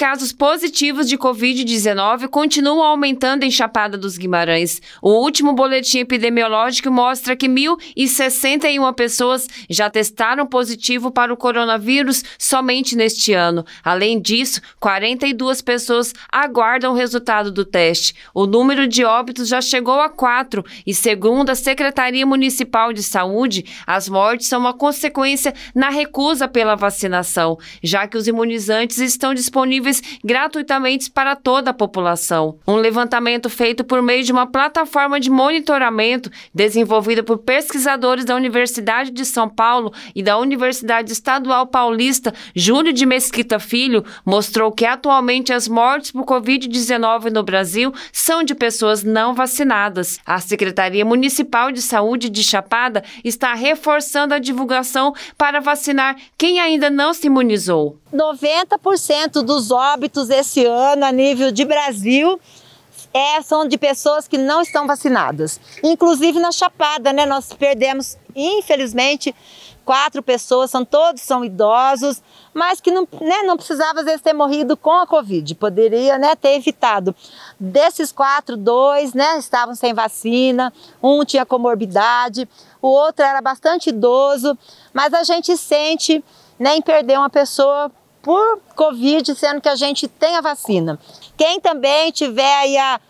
Casos positivos de Covid-19 continuam aumentando em Chapada dos Guimarães. O último boletim epidemiológico mostra que 1.061 pessoas já testaram positivo para o coronavírus somente neste ano. Além disso, 42 pessoas aguardam o resultado do teste. O número de óbitos já chegou a quatro e, segundo a Secretaria Municipal de Saúde, as mortes são uma consequência na recusa pela vacinação, já que os imunizantes estão disponíveis disponíveis gratuitamente para toda a população. Um levantamento feito por meio de uma plataforma de monitoramento desenvolvida por pesquisadores da Universidade de São Paulo e da Universidade Estadual Paulista Júlio de Mesquita Filho mostrou que atualmente as mortes por Covid-19 no Brasil são de pessoas não vacinadas. A Secretaria Municipal de Saúde de Chapada está reforçando a divulgação para vacinar quem ainda não se imunizou. 90% dos óbitos esse ano a nível de Brasil é, são de pessoas que não estão vacinadas. Inclusive na Chapada, né? Nós perdemos, infelizmente, quatro pessoas, são todos são idosos, mas que não, né, não precisava às vezes ter morrido com a Covid, poderia né, ter evitado. Desses quatro, dois né, estavam sem vacina, um tinha comorbidade, o outro era bastante idoso, mas a gente sente né, em perder uma pessoa por Covid, sendo que a gente tem a vacina. Quem também tiver aí a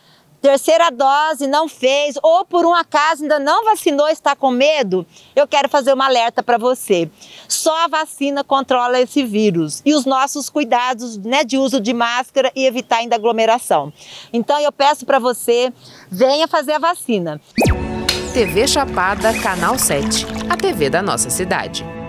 terceira dose, não fez, ou por um acaso ainda não vacinou, está com medo, eu quero fazer um alerta para você. Só a vacina controla esse vírus e os nossos cuidados né, de uso de máscara e evitar ainda aglomeração. Então eu peço para você, venha fazer a vacina. TV Chapada, Canal 7, a TV da nossa cidade.